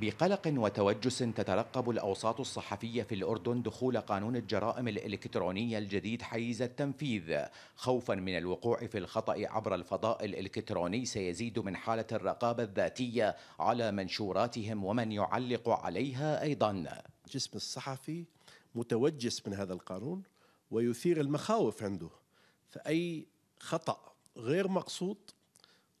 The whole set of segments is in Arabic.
بقلق وتوجس تترقب الاوساط الصحفيه في الاردن دخول قانون الجرائم الالكترونيه الجديد حيز التنفيذ خوفا من الوقوع في الخطا عبر الفضاء الالكتروني سيزيد من حاله الرقابه الذاتيه على منشوراتهم ومن يعلق عليها ايضا. الجسم الصحفي متوجس من هذا القانون ويثير المخاوف عنده فاي خطا غير مقصود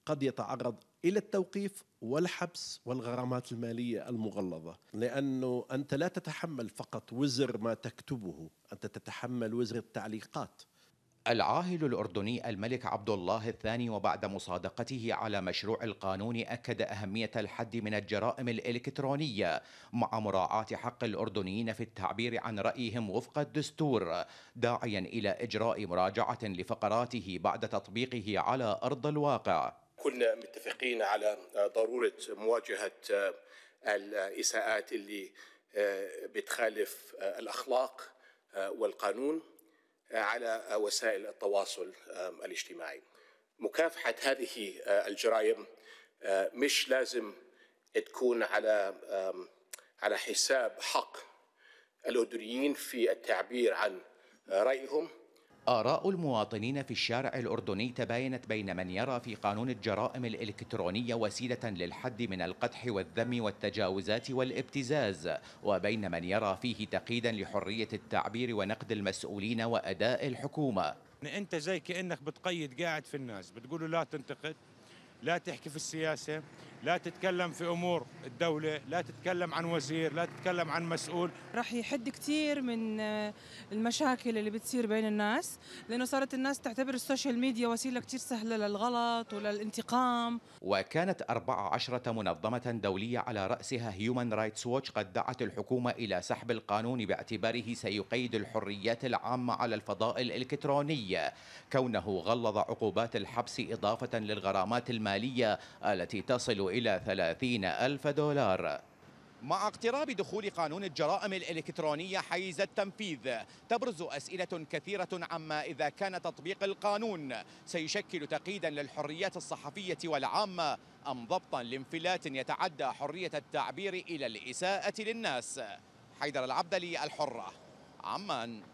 قد يتعرض الى التوقيف والحبس والغرامات المالية المغلظة لأنه أنت لا تتحمل فقط وزر ما تكتبه أنت تتحمل وزر التعليقات العاهل الأردني الملك عبد الله الثاني وبعد مصادقته على مشروع القانون أكد أهمية الحد من الجرائم الإلكترونية مع مراعاة حق الأردنيين في التعبير عن رأيهم وفق الدستور داعيا إلى إجراء مراجعة لفقراته بعد تطبيقه على أرض الواقع كلنا متفقين على ضرورة مواجهة الإساءات اللي آه، بتخالف آه، الأخلاق آه، والقانون على وسائل التواصل الاجتماعي مكافحة هذه الجرائم مش لازم تكون على على حساب حق الأردنيين في التعبير عن رأيهم آراء المواطنين في الشارع الأردني تباينت بين من يرى في قانون الجرائم الإلكترونية وسيلة للحد من القدح والذم والتجاوزات والابتزاز وبين من يرى فيه تقييدا لحرية التعبير ونقد المسؤولين وأداء الحكومة يعني أنت زي كأنك بتقيد قاعد في الناس بتقول لا تنتقد لا تحكي في السياسة لا تتكلم في امور الدوله، لا تتكلم عن وزير، لا تتكلم عن مسؤول. راح يحد كثير من آه، المشاكل اللي بتصير بين الناس، لانه صارت الناس تعتبر السوشيال ميديا وسيله كثير سهله للغلط وللانتقام. وكانت 14 منظمه دوليه على راسها هيومن رايتس ووتش قد دعت الحكومه الى سحب القانون باعتباره سيقيد الحريات العامه على الفضاء الالكتروني، كونه غلظ عقوبات الحبس اضافه للغرامات الماليه التي تصل إلى 30 ألف دولار مع اقتراب دخول قانون الجرائم الإلكترونية حيز التنفيذ تبرز أسئلة كثيرة عما إذا كان تطبيق القانون سيشكل تقييدا للحريات الصحفية والعامة أم ضبطا لانفلات يتعدى حرية التعبير إلى الإساءة للناس حيدر العبدلي الحرة عمان